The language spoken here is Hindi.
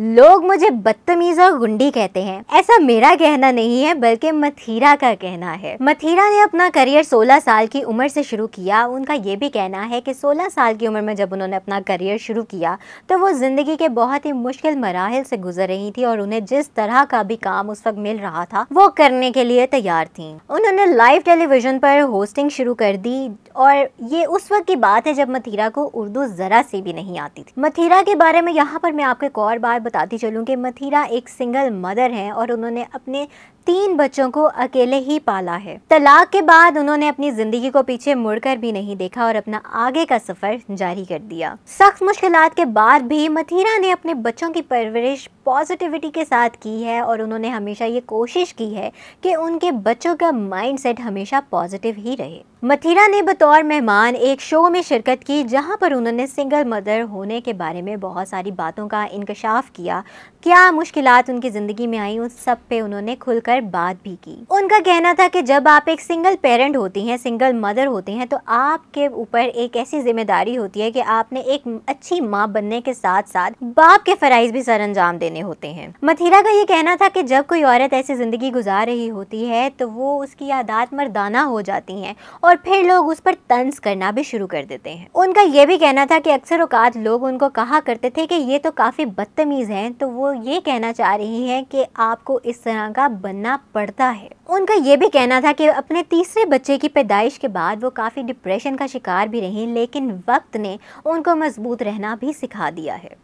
लोग मुझे बदतमीज और गुंडी कहते हैं ऐसा मेरा कहना नहीं है बल्कि मथीरा का कहना है मथीरा ने अपना करियर 16 साल की उम्र से शुरू किया उनका ये भी कहना है कि 16 साल की उम्र में जब उन्होंने अपना करियर शुरू किया तो वो ज़िंदगी के बहुत ही मुश्किल मराहल से गुजर रही थी और उन्हें जिस तरह का भी काम उस वक्त मिल रहा था वो करने के लिए तैयार थी उन्होंने लाइव टेलीविजन पर होस्टिंग शुरू कर दी और ये उस वक्त की बात है जब मथीरा को उर्दू ज़रा सी भी नहीं आती थी मथीरा के बारे में यहाँ पर मैं आपको एक और बार बताती चलूँ कि मथीरा एक सिंगल मदर हैं और उन्होंने अपने तीन बच्चों को अकेले ही पाला है तलाक के बाद उन्होंने अपनी जिंदगी को पीछे मुड़कर भी नहीं देखा और अपना आगे का सफर जारी कर दिया सख्त मुश्किल के बाद भी मथीरा ने अपने बच्चों की परवरिश पॉजिटिविटी के साथ की है और उन्होंने हमेशा ये कोशिश की है कि उनके बच्चों का माइंडसेट हमेशा पॉजिटिव ही रहे मथीरा ने बतौर मेहमान एक शो में शिरकत की जहां पर उन्होंने सिंगल मदर होने के बारे में बहुत सारी बातों का इंकशाफ किया क्या मुश्किल उनकी ज़िंदगी में आई उन सब पे उन्होंने खुलकर पर बात भी की उनका कहना था कि जब आप एक सिंगल पेरेंट होती हैं सिंगल मदर होती हैं तो आपके ऊपर एक ऐसी जिम्मेदारी होती है कि आपने एक अच्छी माँ बनने के साथ साथ बाप के फराइज भी सर अंजाम देने होते हैं मथीरा का ये कहना था कि जब कोई औरत ऐसी जिंदगी गुजार रही होती है तो वो उसकी आदात मरदाना हो जाती है और फिर लोग उस पर तंज करना भी शुरू कर देते हैं उनका ये भी कहना था कि अक्सर औकात लोग उनको कहा करते थे कि ये तो काफ़ी बदतमीज़ हैं तो वो ये कहना चाह रही हैं कि आपको इस तरह का बनना करना पड़ता है उनका ये भी कहना था कि अपने तीसरे बच्चे की पैदाइश के बाद वो काफ़ी डिप्रेशन का शिकार भी रहीं लेकिन वक्त ने उनको मजबूत रहना भी सिखा दिया है